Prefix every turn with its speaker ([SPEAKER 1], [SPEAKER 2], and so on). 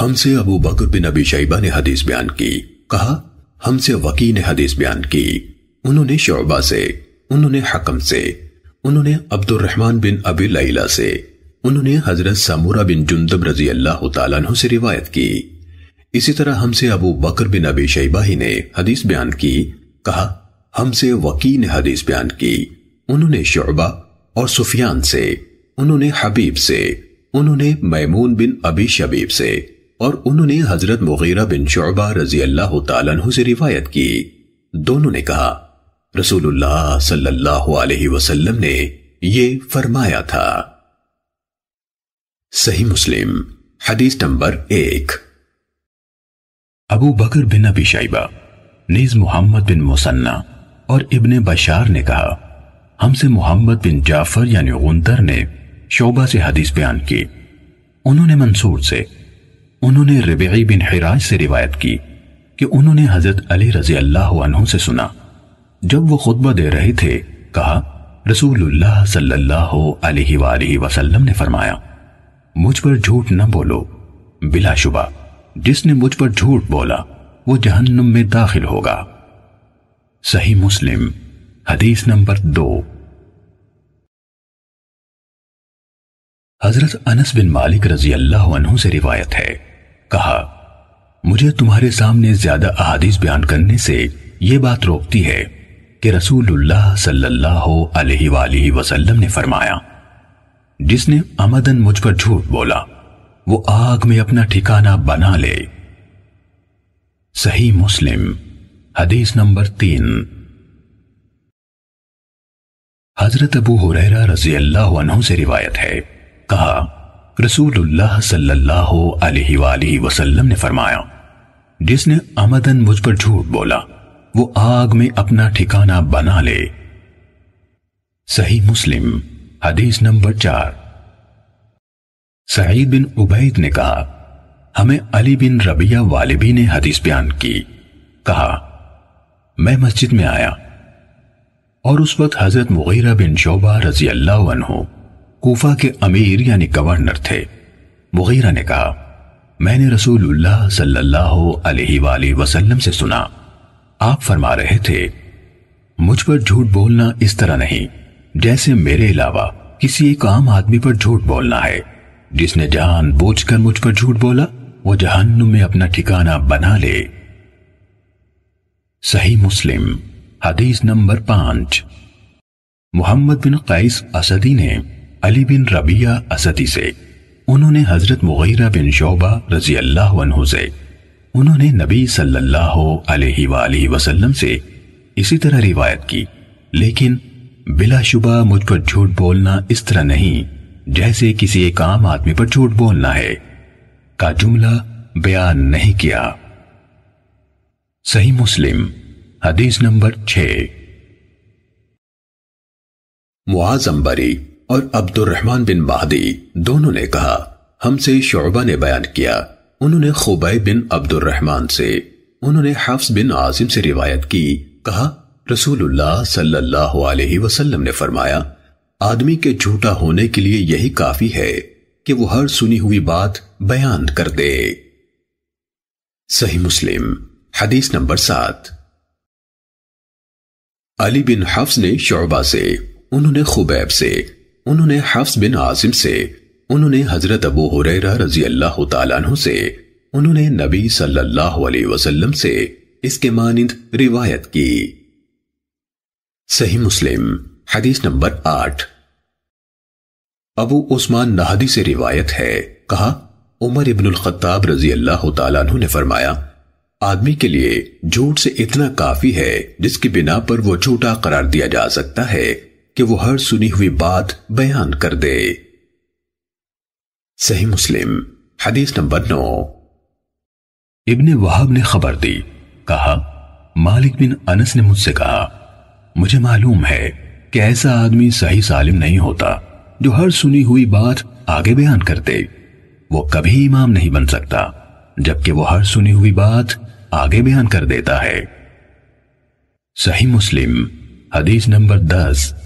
[SPEAKER 1] हमसे अबू बकर बिन अबी शैबा ने हदीस बयान की कहा हमसे वकी ने हदीस बयान की उन्होंने शोबा से उन्होंने हकम से उन्होंने अब्दुलरहमान बिन अबी लैला से उन्होंने हजरत समूरा बिन जुंदब रजी अल्लाह तु से रिवायत की इसी तरह हमसे अबू बकर बिन अबी शैबा ही ने हदीस बयान की कहा हमसे वकी ने हदीस बयान की उन्होंने शोबा और सुफियान से उन्होंने हबीब से उन्होंने मैमून बिन अबी शबीब से और उन्होंने हजरत मुगीरा बिन शोबा रजी अल्लाह तु से रिवायत की दोनों ने कहा रसूलुल्लाह सल्लल्लाहु अलैहि वसल्लम ने ये फरमाया था सही मुस्लिम हदीस नंबर एक अबू बकर बिन अबी शाइबा नीज मोहम्मद बिन मुसन्ना और इब्ने बशार ने कहा हमसे मोहम्मद बिन जाफर यानी गुंदर ने शोबा से हदीस बयान की उन्होंने मंसूर से उन्होंने रिबेई बिन हिराज से रिवायत की कि उन्होंने हजरत अली रजी अल्लाह से सुना जब वो खुतबा दे रहे थे कहा रसूलुल्लाह सल्लल्लाहु अलैहि वसल्लम ने फरमाया मुझ पर झूठ न बोलो बिलाशुबा जिसने मुझ पर झूठ बोला वो जहन्नुम में दाखिल होगा सही मुस्लिम हदीस नंबर दो हजरत अनस बिन मालिक रजी अल्लाह से रिवायत है कहा मुझे तुम्हारे सामने ज्यादा अहादीस बयान करने से ये बात रोकती है कि रसूलुल्लाह सल्लल्लाहु अलैहि वसल्लम ने फरमाया जिसने अमदन मुझ पर झूठ बोला वो आग में अपना ठिकाना बना ले सही मुस्लिम हदीस नंबर तीन हजरत अबू हुरैरा रजी अल्लाह से रिवायत है कहा रसूलुल्लाह सल्लल्लाहु अलैहि वसल्लम वसल्लम ने फरमाया जिसने आमदन मुझ पर झूठ बोला वो आग में अपना ठिकाना बना ले सही मुस्लिम हदीस नंबर चार सईद बिन उबैद ने कहा हमें अली बिन रबिया वालिबी ने हदीस बयान की कहा मैं मस्जिद में आया और उस वक्त हजरत मुगैरा बिन शोबा रजी अल्लाह कोफा के अमीर यानी गवर्नर थे मुगीरा ने कहा मैंने रसूलुल्लाह सल्लल्लाहु अलैहि वसल्लम से सुना आप फरमा रहे थे मुझ पर झूठ बोलना इस तरह नहीं जैसे मेरे अलावा किसी एक आम आदमी पर झूठ बोलना है जिसने जान बोझ कर मुझ पर झूठ बोला वो जहन्नुम में अपना ठिकाना बना ले सही मुस्लिम हदीस नंबर पांच मोहम्मद बिन कैस असदी ने अली बिन रबिया असदी से उन्होंने हजरत मुगैरा बिन शोबा रजी अल्लाह से उन्होंने नबी सल्लल्लाहु अलैहि वसल्लम से इसी तरह रिवायत की लेकिन बिलाशुबा मुझ पर झूठ बोलना इस तरह नहीं जैसे किसी एक आम आदमी पर झूठ बोलना है का जुमला बयान नहीं किया सही मुस्लिम हदीस नंबर छ मुआजम्बरी और रहमान बिन महदी दोनों ने कहा हमसे शोबा ने बयान किया उन्होंने खुबैब बिन अब्दुल रहमान से उन्होंने हफ्स बिन आजिम से रिवायत की कहा रसूलुल्लाह सल्लल्लाहु अलैहि वसल्लम ने फरमाया आदमी के झूठा होने के लिए यही काफी है कि वो हर सुनी हुई बात बयान कर दे सही मुस्लिम हदीस नंबर सात अली बिन हफ्स ने शोबा से उन्होंने खुबैब से उन्होंने हफ्स बिन आसिम से उन्होंने हजरत अबू हुरैरा रजी अल्लाह तु से उन्होंने नबी सल्लल्लाहु अलैहि वसल्लम से इसके मानिंद रिवायत की सही मुस्लिम हदीस नंबर आठ अबू उस्मान नहदी से रिवायत है कहा उमर इबन खत्ताब रजी अल्लाह तु ने फरमाया आदमी के लिए झूठ से इतना काफी है जिसकी बिना पर वो झूठा करार दिया जा सकता है कि वो हर सुनी हुई बात बयान कर दे सही मुस्लिम हदीस नंबर नौ इब्ने वहाब ने खबर दी कहा मालिक बिन अनस ने मुझसे कहा मुझे मालूम है कि ऐसा आदमी सही सालिम नहीं होता जो हर सुनी हुई बात आगे बयान कर दे वो कभी इमाम नहीं बन सकता जबकि वो हर सुनी हुई बात आगे बयान कर देता है सही मुस्लिम हदीस नंबर दस